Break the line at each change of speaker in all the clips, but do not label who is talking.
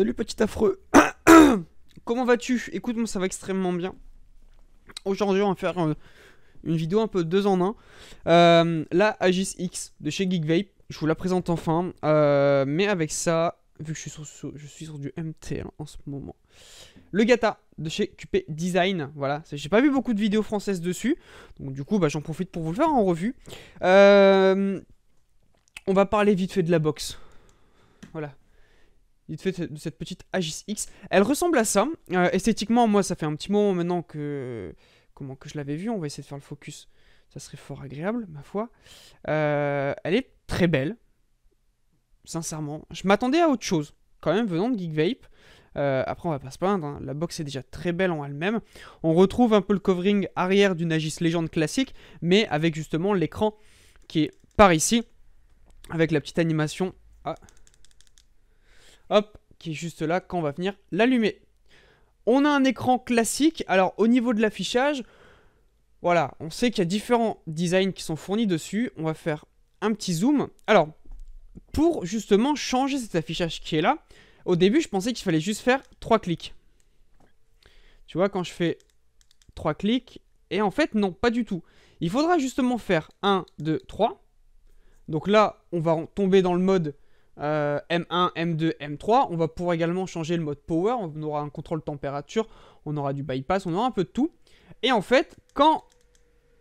Salut petit affreux. Comment vas-tu Écoute, moi ça va extrêmement bien. Aujourd'hui, on va faire euh, une vidéo un peu deux en un. Euh, la Agis X de chez Geek Vape. Je vous la présente enfin. Euh, mais avec ça, vu que je suis sur, je suis du MTL en ce moment. Le Gata de chez QP Design. Voilà, j'ai pas vu beaucoup de vidéos françaises dessus. Donc du coup, bah, j'en profite pour vous le faire en revue. on va parler vite fait de la box. Voilà, il fait de cette petite Agis X. Elle ressemble à ça. Euh, esthétiquement, moi, ça fait un petit moment maintenant que, comment, que je l'avais vue. On va essayer de faire le focus. Ça serait fort agréable, ma foi. Euh, elle est très belle. Sincèrement. Je m'attendais à autre chose. Quand même, venant de Geek Vape. Euh, après, on va pas se plaindre. Hein. La box est déjà très belle en elle-même. On retrouve un peu le covering arrière d'une Agis Légende classique, mais avec justement l'écran qui est par ici, avec la petite animation. Ah hop, qui est juste là quand on va venir l'allumer. On a un écran classique, alors au niveau de l'affichage, voilà, on sait qu'il y a différents designs qui sont fournis dessus, on va faire un petit zoom. Alors, pour justement changer cet affichage qui est là, au début je pensais qu'il fallait juste faire 3 clics. Tu vois, quand je fais 3 clics, et en fait non, pas du tout. Il faudra justement faire 1, 2, 3. Donc là, on va tomber dans le mode M1, M2, M3. On va pouvoir également changer le mode power, on aura un contrôle température, on aura du bypass, on aura un peu de tout. Et en fait, quand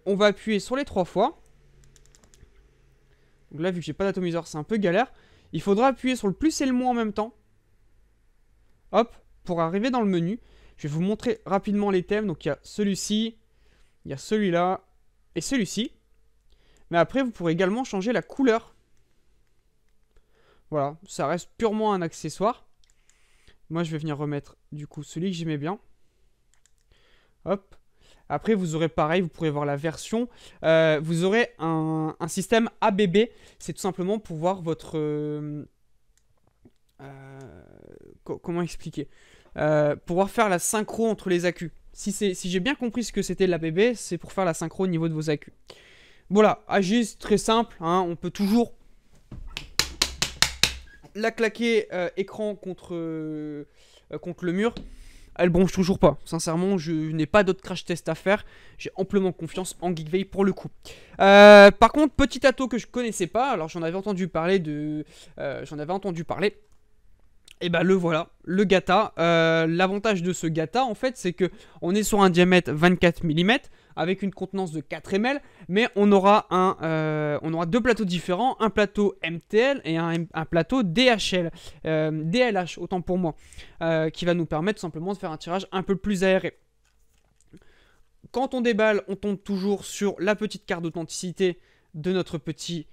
on va appuyer sur les trois fois, là vu que j'ai pas d'atomiseur c'est un peu galère, il faudra appuyer sur le plus et le moins en même temps. Hop, pour arriver dans le menu, je vais vous montrer rapidement les thèmes. Donc il y a celui-ci, il y a celui-là et celui-ci. Mais après vous pourrez également changer la couleur voilà, ça reste purement un accessoire. Moi, je vais venir remettre, du coup, celui que j'aimais bien. Hop. Après, vous aurez pareil, vous pourrez voir la version. Euh, vous aurez un, système ABB. C'est tout simplement pour voir votre... Euh, euh, comment expliquer Pouvoir faire la synchro entre les accus. Si, si j'ai bien compris ce que c'était l'ABB, c'est pour faire la synchro au niveau de vos accus. Voilà, Agis, très simple. Hein, on peut toujours l'a claquer euh, écran contre, euh, euh, contre le mur. Elle bronche toujours pas. Sincèrement, je n'ai pas d'autres crash test à faire. J'ai amplement confiance en GeekVay pour le coup. par contre, petit atout que je connaissais pas. Alors j'en avais entendu parler de, j'en avais entendu parler. Et eh ben, le voilà, le Gata. L'avantage de ce Gata en fait, c'est que on est sur un diamètre 24 mm avec une contenance de 4 ml, mais on aura, un, euh, on aura deux plateaux différents, un plateau MTL et un, plateau DHL, DLH euh, autant pour moi, euh, qui va nous permettre simplement de faire un tirage un peu plus aéré. Quand on déballe, on tombe toujours sur la petite carte d'authenticité de notre petit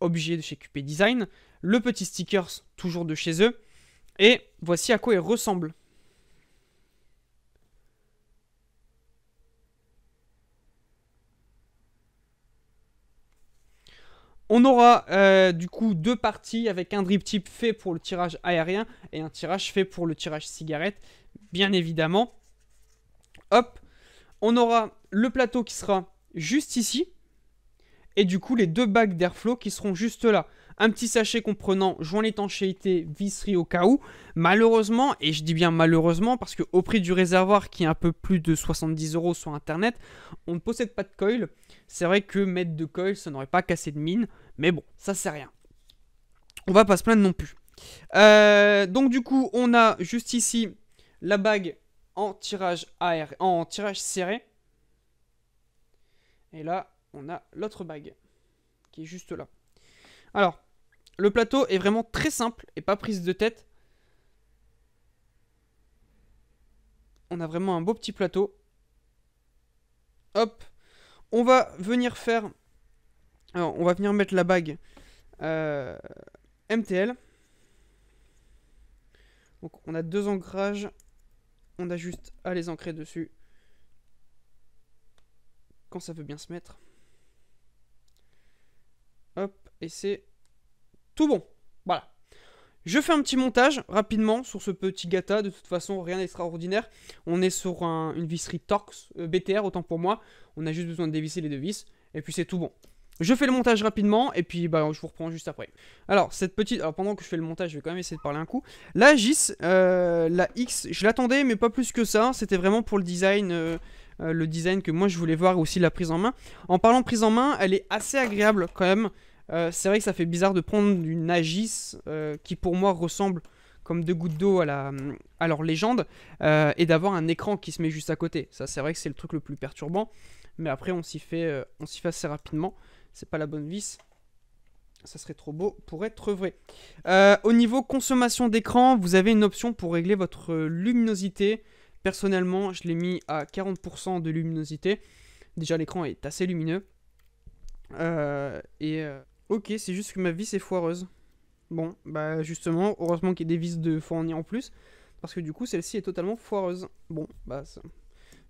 objet de chez QP Design, le petit stickers toujours de chez eux, et voici à quoi il ressemble. On aura euh, du coup deux parties avec un drip tip fait pour le tirage aérien et un tirage fait pour le tirage cigarette, bien évidemment. Hop, on aura le plateau qui sera juste ici et du coup les deux bacs d'airflow qui seront juste là un petit sachet comprenant joint l'étanchéité, visserie au cas où. Malheureusement, et je dis bien malheureusement parce que au prix du réservoir qui est un peu plus de 70 euros sur internet, on ne possède pas de coil. C'est vrai que mettre de coil, ça n'aurait pas cassé de mine, mais bon, ça à rien. On va pas se plaindre non plus. Euh, donc du coup, on a juste ici la bague en tirage en tirage serré. Et là, on a l'autre bague qui est juste là. Alors, le plateau est vraiment très simple et pas prise de tête. On a vraiment un beau petit plateau. Hop. On va venir faire... Alors, on va venir mettre la bague euh, MTL. Donc, on a deux ancrages. On a juste à les ancrer dessus. Quand ça veut bien se mettre. Hop, et c'est tout bon. Voilà. Je fais un petit montage rapidement sur ce petit gata. De toute façon, rien d'extraordinaire. On est sur une visserie Torx euh, BTR, autant pour moi. On a juste besoin de dévisser les deux vis. Et puis c'est tout bon. Je fais le montage rapidement et puis bah, je vous reprends juste après. Alors, cette petite. Alors, pendant que je fais le montage, je vais quand même essayer de parler un coup. La GIS, euh, la X, je l'attendais, mais pas plus que ça. C'était vraiment pour le design. Euh, le design que moi je voulais voir aussi la prise en main. En parlant prise en main, elle est assez agréable quand même. Euh, c'est vrai que ça fait bizarre de prendre une Agis euh, qui pour moi ressemble comme deux gouttes d'eau à, la, leur légende euh, et d'avoir un écran qui se met juste à côté. Ça, c'est vrai que c'est le truc le plus perturbant, mais après, on s'y fait, on s'y fait assez rapidement. C'est pas la bonne vis. Ça serait trop beau pour être vrai. au niveau consommation d'écran, vous avez une option pour régler votre luminosité. Personnellement, je l'ai mis à 40% de luminosité. Déjà, l'écran est assez lumineux. et Ok, c'est juste que ma vis est foireuse. Bon, bah justement, heureusement qu'il y ait des vis de fournies en plus, parce que du coup, celle-ci est totalement foireuse. Bon, bah ça...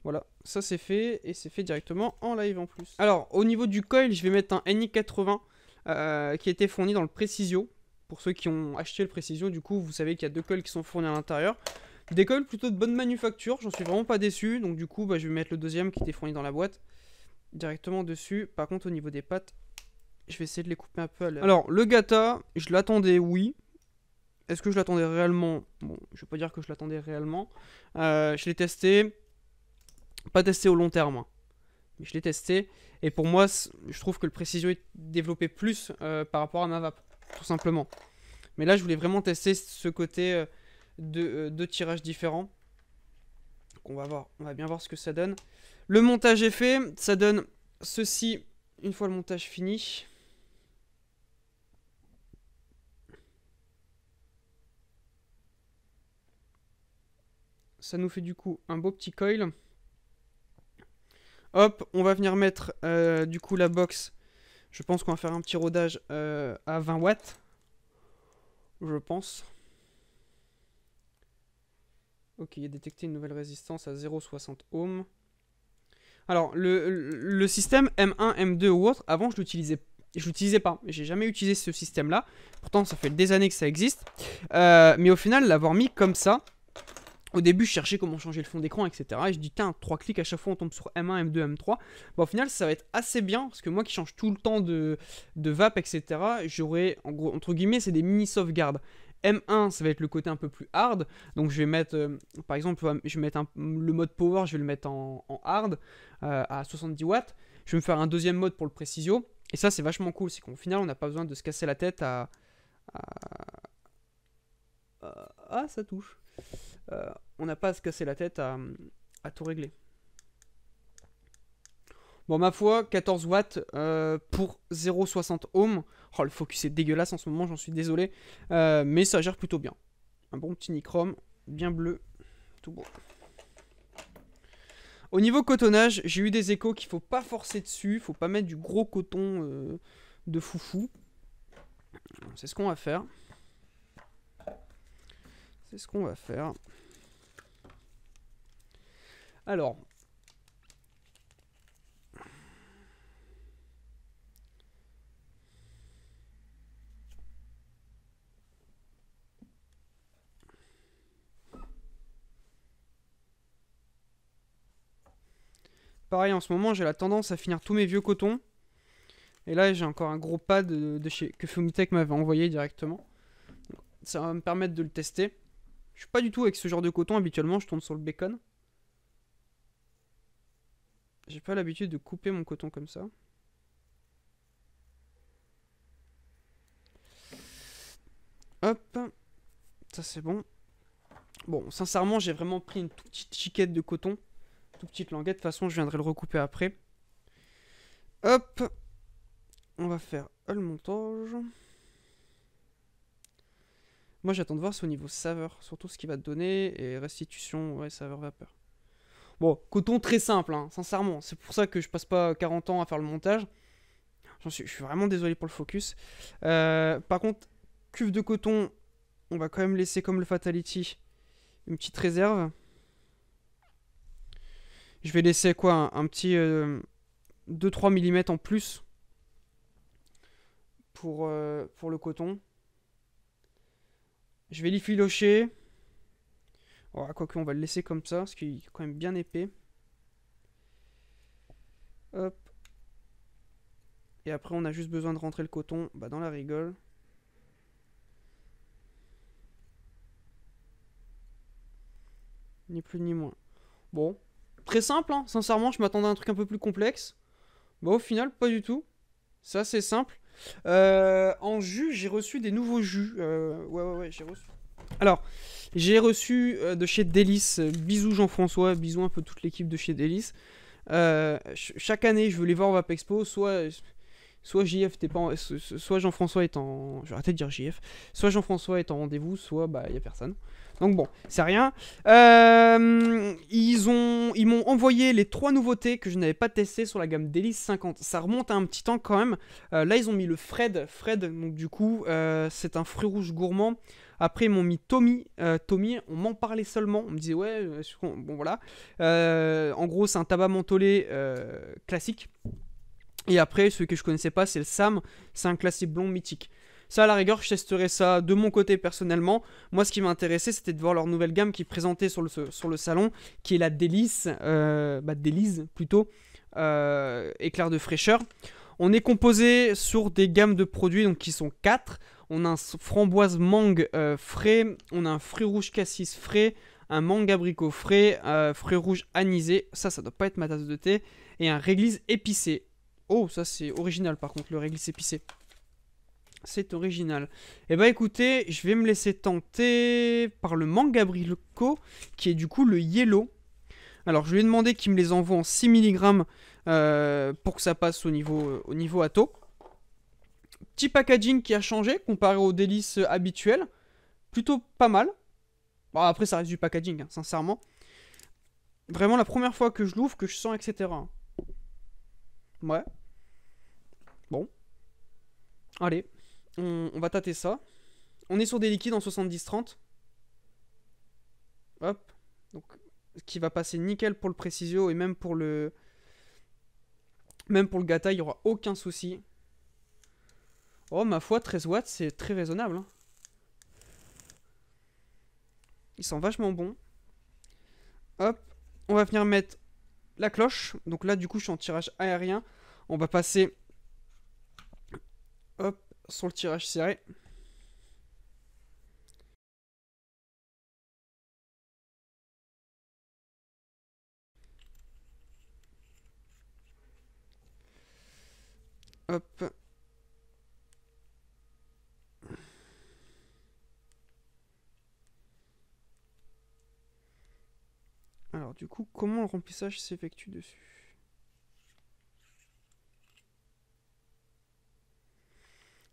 Voilà, ça c'est fait, et c'est fait directement en live en plus. Alors, au niveau du coil, je vais mettre un NI80 euh, qui a été fourni dans le Precisio. Pour ceux qui ont acheté le Precisio, du coup, vous savez qu'il y a deux coils qui sont fournis à l'intérieur. Des coils plutôt de bonne manufacture, j'en suis vraiment pas déçu, donc du coup, bah, je vais mettre le deuxième qui était fourni dans la boîte directement dessus. Par contre, au niveau des pattes, je vais essayer de les couper un peu à Alors, le Gata, je l'attendais, oui. Est-ce que je l'attendais réellement Bon, je vais pas dire que je l'attendais réellement. Euh, je l'ai testé. Pas testé au long terme. Hein. Mais je l'ai testé. Et pour moi, je trouve que le précision est développé plus euh, par rapport à ma vape. Tout simplement. Mais là, je voulais vraiment tester ce côté euh, de tirage différent. Donc, on va voir. On va bien voir ce que ça donne. Le montage est fait. Ça donne ceci une fois le montage fini. ça nous fait du coup un beau petit coil. Hop, on va venir mettre euh, du coup la box. Je pense qu'on va faire un petit rodage euh, à 20 watts. Je pense. Ok, il a détecté une nouvelle résistance à 0,60 ohm. Alors, le, système M1, M2 ou autre, avant, je l'utilisais je l'utilisais pas. J'ai jamais utilisé ce système-là. Pourtant, ça fait des années que ça existe. Euh, mais au final, l'avoir mis comme ça, au début, je cherchais comment changer le fond d'écran, etc. Et je dis, tiens, trois clics à chaque fois, on tombe sur M1, M2, M3. Bon, au final, ça va être assez bien, parce que moi qui change tout le temps de, de VAP, etc., j'aurai, entre guillemets, c'est des mini-sauvegardes. M1, ça va être le côté un peu plus hard. Donc je vais mettre, euh, par exemple, je vais le mode power, je vais le mettre en, hard euh, à 70 watts. Je vais me faire un deuxième mode pour le précision. Et ça, c'est vachement cool. C'est qu'au final, on n'a pas besoin de se casser la tête à... Ah, ça touche. Euh, on n'a pas à se casser la tête à, tout régler. Bon, ma foi, 14 watts euh, pour 0,60 ohm. Oh, le focus est dégueulasse en ce moment, j'en suis désolé. Euh, mais ça gère plutôt bien. Un bon petit nichrome, bien bleu, tout bon. Au niveau cotonnage, j'ai eu des échos qu'il faut pas forcer dessus. faut pas mettre du gros coton de foufou. C'est ce qu'on va faire. C'est ce qu'on va faire. Alors. Pareil, en ce moment, j'ai la tendance à finir tous mes vieux cotons. Et là, j'ai encore un gros pad de, chez, que Fumitech m'avait envoyé directement. Ça va me permettre de le tester. Je suis pas du tout avec ce genre de coton. Habituellement, je tourne sur le bacon. J'ai pas l'habitude de couper mon coton comme ça. Hop. Ça, c'est bon. Bon, sincèrement, j'ai vraiment pris une toute petite chiquette de coton. Toute petite languette. De toute façon, je viendrai le recouper après. Hop. On va faire le montage. Moi, j'attends de voir ce au niveau saveur, surtout ce qu'il va te donner, et restitution, ouais, saveur, vapeur. Bon, coton très simple, hein, sincèrement. C'est pour ça que je passe pas 40 ans à faire le montage. J'en je suis vraiment désolé pour le focus. Euh, par contre, cuve de coton, on va quand même laisser comme le Fatality une petite réserve. Je vais laisser quoi un, petit 2-3 euh, mm en plus pour, euh, pour le coton. Je vais l'y filocher. Oh, Quoique, on va le laisser comme ça, parce qu'il est quand même bien épais. Hop. Et après, on a juste besoin de rentrer le coton bah, dans la rigole. Ni plus ni moins. Bon. Très simple, hein. sincèrement, je m'attendais à un truc un peu plus complexe. Bah au final, pas du tout. Ça, c'est simple. Euh, en jus, j'ai reçu des nouveaux jus. Euh, ouais, ouais, ouais, j'ai reçu. Alors, j'ai reçu euh, de chez Delis Bisous Jean-François, bisous un peu toute l'équipe de chez Delis chaque année, je veux les voir au VAP Expo. Soit, soit JF, pas soit Jean-François est en. Je vais arrêter de dire JF. Soit Jean-François est en rendez-vous, soit bah, il a personne. Donc bon, c'est rien. Euh, ils ont, ils m'ont envoyé les trois nouveautés que je n'avais pas testées sur la gamme Delice 50. Ça remonte à un petit temps quand même. Euh, là, ils ont mis le Fred. Fred, donc du coup, euh, c'est un fruit rouge gourmand. Après, ils m'ont mis Tommy. Tommy, on m'en parlait seulement. On me disait, ouais, bon voilà. en gros, c'est un tabac mentholé classique. Et après, celui que je connaissais pas, c'est le Sam. C'est un classique blond mythique. Ça, à la rigueur, je testerai ça de mon côté personnellement. Moi, ce qui m'intéressait, c'était de voir leur nouvelle gamme qui présentait sur le, sur le salon, qui est la Délice, euh, bah, Délice plutôt, euh, éclair de fraîcheur. On est composé sur des gammes de produits donc qui sont quatre. On a un framboise mangue euh, frais, on a un fruit rouge cassis frais, un mangue abricot frais, un fruit rouge anisé, ça ça doit pas être ma tasse de thé, et un réglisse épicé. Oh, ça c'est original par contre, le réglisse épicé. C'est original. Eh ben écoutez, je vais me laisser tenter par le Mangabrilco, qui est du coup le Yellow. Alors je lui ai demandé qu'il me les envoie en 6 mg euh, pour que ça passe au niveau, euh, au niveau Petit packaging qui a changé comparé aux délices euh, habituel. Plutôt pas mal. Bon, après ça reste du packaging, hein, sincèrement. Vraiment la première fois que je l'ouvre, que je sens, etc. Ouais. Bon. Allez. On, va tâter ça. On est sur des liquides en 70-30. Hop. Donc, qui va passer nickel pour le Precisio et même pour le... Même pour le Gata, il n'y aura aucun souci. Oh, ma foi, 13 watts, c'est très raisonnable. Hein. Ils sont vachement bon. Hop, on va venir mettre la cloche. Donc là, du coup, je suis en tirage aérien. On va passer son le tirage serré. Hop. Alors du coup, comment le remplissage s'effectue dessus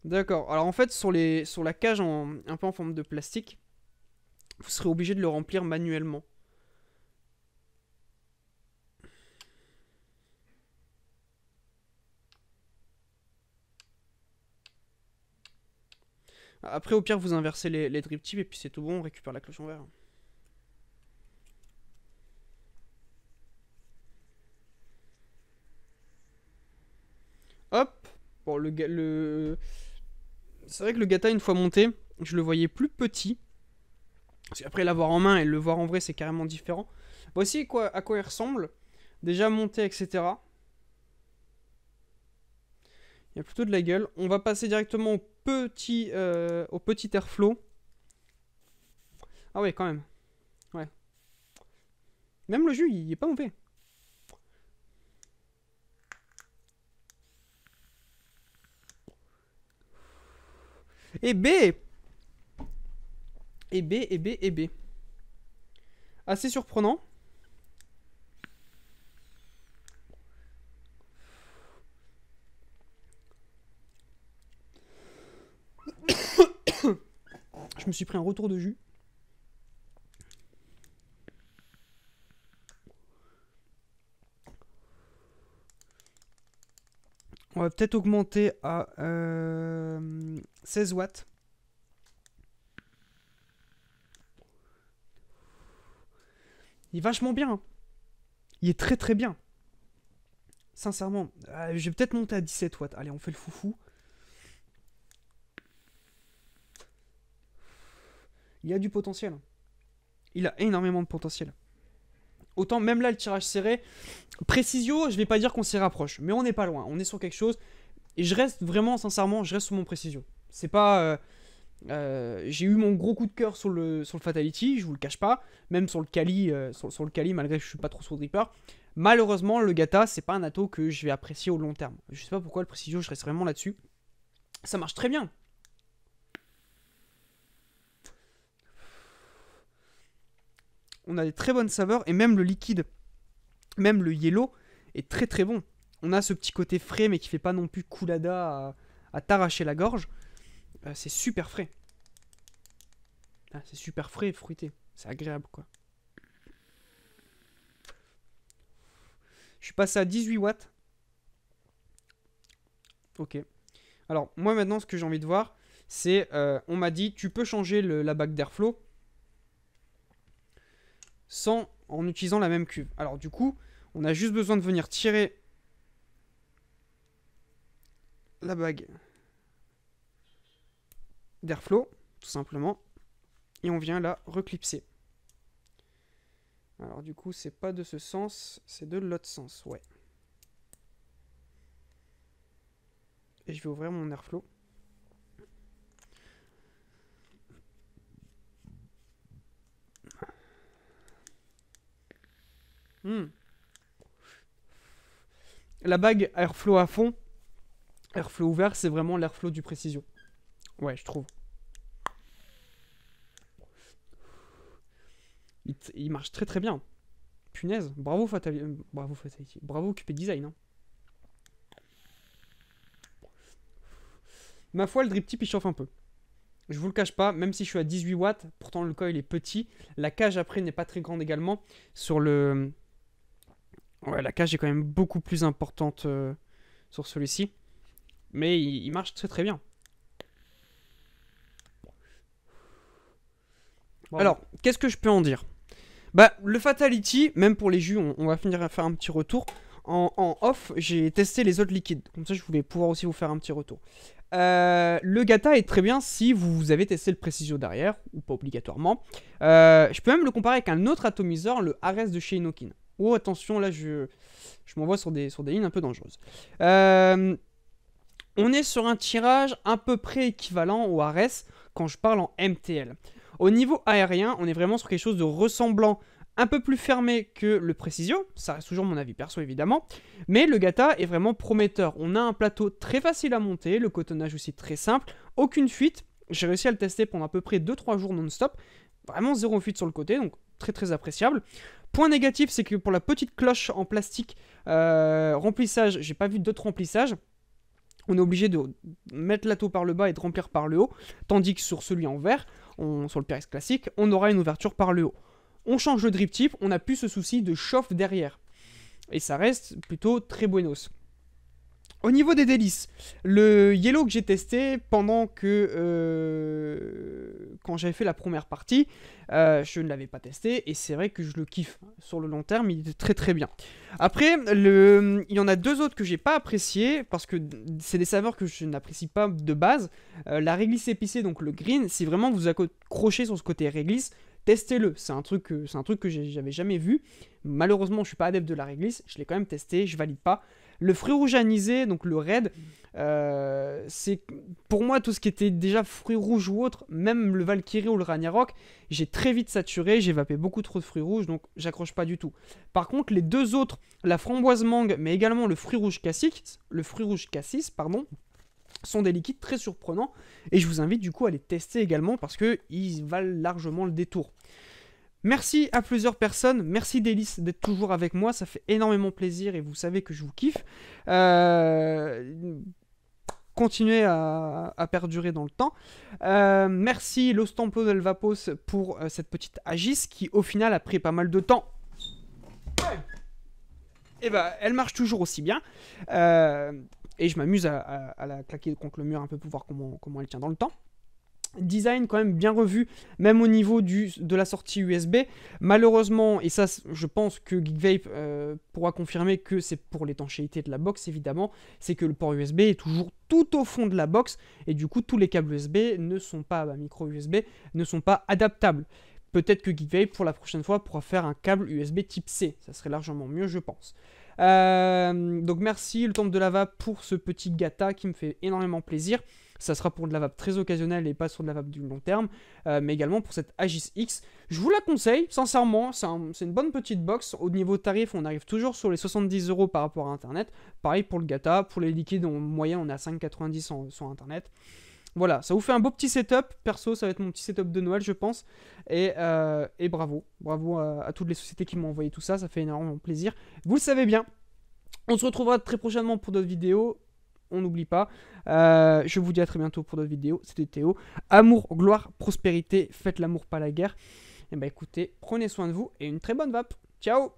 D'accord. Alors en fait, sur, les, sur la cage en, un peu en forme de plastique, vous serez obligé de le remplir manuellement. Après, au pire, vous inversez les, les drip tips et puis c'est tout bon, on récupère la cloche en verre. Hop Bon, le, le, c'est vrai que le Gata, une fois monté, je le voyais plus petit. Parce qu'après l'avoir en main et le voir en vrai, c'est carrément différent. Voici quoi, à quoi il ressemble. Déjà monté, etc. Il y a plutôt de la gueule. On va passer directement au petit, euh, au petit airflow. Ah ouais, quand même. Ouais. Même le jus, il est pas mauvais. Et B Et B, et B, et B. Assez surprenant. Je me suis pris un retour de jus. peut-être augmenter à 16 euh, watts. Il est vachement bien. Hein. Il est très très bien. Sincèrement. Ah, je vais peut-être monter à 17 watts. Allez, on fait le foufou. Il a du potentiel. Il a énormément de potentiel. Autant même là, le tirage serré. Précisio, je vais pas dire qu'on s'y rapproche, mais on n'est pas loin. On est sur quelque chose. Et je reste vraiment, sincèrement, je reste sur mon Précisio. C'est pas. Euh, euh, j'ai eu mon gros coup de cœur sur le, sur le Fatality, je vous le cache pas. Même sur le Kali, euh, sur, le Kali malgré que je suis pas trop sur Dripper. Malheureusement, le Gata, c'est pas un atout que je vais apprécier au long terme. Je sais pas pourquoi le Précisio, je reste vraiment là-dessus. Ça marche très bien, on a des très bonnes saveurs et même le liquide, même le yellow est très très bon. On a ce petit côté frais mais qui fait pas non plus coulada à, t'arracher la gorge. Euh, c'est super frais. Ah, c'est super frais et fruité. C'est agréable quoi. Je suis passé à 18 watts. Ok. Alors moi maintenant ce que j'ai envie de voir c'est euh, on m'a dit tu peux changer la bague d'airflow sans en utilisant la même cuve. Alors du coup, on a juste besoin de venir tirer la bague d'airflow, tout simplement, et on vient la reclipser. Alors du coup, c'est pas de ce sens, c'est de l'autre sens, ouais. Et je vais ouvrir mon airflow. La bague airflow à fond, airflow ouvert, c'est vraiment l'airflow du précision. Ouais, je trouve. Il, marche très très bien. Punaise, bravo Fatality, euh, bravo Fatality, bravo QP Design. Hein. Ma foi, le drip tip il chauffe un peu. Je vous le cache pas, même si je suis à 18 watts, pourtant le coil est petit, la cage après n'est pas très grande également. Sur le, Ouais, la cage est quand même beaucoup plus importante euh, sur celui-ci. Mais il, marche très très bien. Alors, qu'est-ce que je peux en dire Bah, le Fatality, même pour les jus, on, va finir à faire un petit retour. En, off, j'ai testé les autres liquides. Comme ça, je voulais pouvoir aussi vous faire un petit retour. Euh, le Gata est très bien si vous avez testé le Precisio derrière, ou pas obligatoirement. Euh, je peux même le comparer avec un autre atomiseur, le Ares de chez Inokin. Oh, attention, là, je, je m'envoie sur des, sur des lignes un peu dangereuses. Euh, on est sur un tirage à peu près équivalent au Ares quand je parle en MTL. Au niveau aérien, on est vraiment sur quelque chose de ressemblant un peu plus fermé que le Precisio, ça reste toujours mon avis perso évidemment, mais le Gata est vraiment prometteur. On a un plateau très facile à monter, le cotonnage aussi très simple, aucune fuite, j'ai réussi à le tester pendant à peu près 2-3 jours non-stop, vraiment zéro fuite sur le côté, donc très très appréciable. Point négatif, c'est que pour la petite cloche en plastique euh, remplissage, j'ai pas vu d'autres remplissages. On est obligé de mettre la taux par le bas et de remplir par le haut, tandis que sur celui en verre, on, sur le PRS classique, on aura une ouverture par le haut. On change le drip tip, on n'a plus ce souci de chauffe derrière. Et ça reste plutôt très buenos. Au niveau des délices, le yellow que j'ai testé pendant que... Euh, quand j'avais fait la première partie, euh, je ne l'avais pas testé et c'est vrai que je le kiffe. Hein, sur le long terme, il est très très bien. Après, il y en a deux autres que j'ai pas apprécié parce que c'est des saveurs que je n'apprécie pas de base. Euh, la réglisse épicée, donc le green, si vraiment vous accrochez sur ce côté réglisse, testez-le. C'est un truc que, c'est un truc que j'avais jamais vu. Malheureusement, je suis pas adepte de la réglisse. Je l'ai quand même testé, je valide pas. Le fruit rouge anisé, donc le red, euh, c'est pour moi tout ce qui était déjà fruit rouge ou autre, même le Valkyrie ou le Ragnarok, j'ai très vite saturé, j'ai vapé beaucoup trop de fruits rouges, donc j'accroche pas du tout. Par contre, les deux autres, la framboise mangue, mais également le fruit rouge cassis, le fruit rouge cassis, pardon, sont des liquides très surprenants et je vous invite du coup à les tester également parce que ils valent largement le détour. Merci à plusieurs personnes, merci Délice d'être toujours avec moi, ça fait énormément plaisir et vous savez que je vous kiffe. Euh, continuez à, perdurer dans le temps. Euh, merci Los Templos del Vapos pour euh, cette petite Agis qui au final a pris pas mal de temps. Et eh ben, elle marche toujours aussi bien. et je m'amuse à, la claquer contre le mur un peu pour voir comment elle tient dans le temps design quand même bien revu, même au niveau du, de la sortie USB. Malheureusement, et ça je pense que GeekVape euh, pourra confirmer que c'est pour l'étanchéité de la box évidemment, c'est que le port USB est toujours tout au fond de la box, et du coup tous les câbles USB ne sont pas, bah, micro USB, ne sont pas adaptables. Peut-être que GeekVape pour la prochaine fois pourra faire un câble USB type C, ça serait largement mieux je pense. Euh, donc merci le temple de lava pour ce petit gata qui me fait énormément plaisir. Ça sera pour de la vape très occasionnelle et pas sur de la vape du long terme, euh, mais également pour cette Agis X. Je vous la conseille, sincèrement, c'est une bonne petite box. Au niveau tarif, on arrive toujours sur les 70 euros par rapport à Internet. Pareil pour le Gata, pour les liquides, en moyenne, on est à 5,90 sur Internet. Voilà, ça vous fait un beau petit setup. Perso, ça va être mon petit setup de Noël, je pense. Et, euh, bravo. Bravo à, toutes les sociétés qui m'ont envoyé tout ça. Ça fait énormément plaisir. Vous le savez bien. On se retrouvera très prochainement pour d'autres vidéos on n'oublie pas. Euh, je vous dis à très bientôt pour d'autres vidéos. C'était Théo. Amour, gloire, prospérité, faites l'amour, pas la guerre. Et eh bah ben, écoutez, prenez soin de vous et une très bonne vape. Ciao